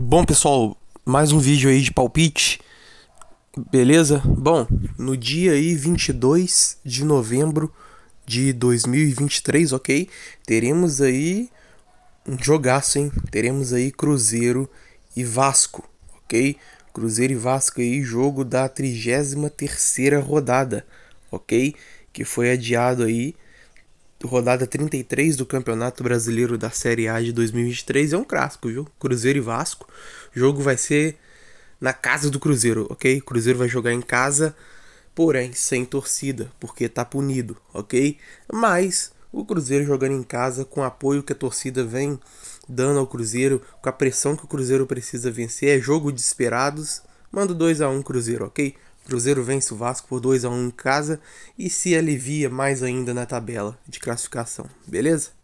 Bom, pessoal, mais um vídeo aí de palpite. Beleza? Bom, no dia aí 22 de novembro de 2023, OK? Teremos aí um jogaço, hein? Teremos aí Cruzeiro e Vasco, OK? Cruzeiro e Vasco aí, jogo da 33ª rodada, OK? Que foi adiado aí rodada 33 do Campeonato Brasileiro da Série A de 2023. É um clássico, viu? Cruzeiro e Vasco. O jogo vai ser na casa do Cruzeiro, ok? O Cruzeiro vai jogar em casa, porém sem torcida, porque tá punido, ok? Mas o Cruzeiro jogando em casa, com o apoio que a torcida vem dando ao Cruzeiro, com a pressão que o Cruzeiro precisa vencer, é jogo de esperados. Mando 2 a 1 um Cruzeiro, ok? Cruzeiro vence o Vasco por 2 a 1 em casa e se alivia mais ainda na tabela de classificação, beleza?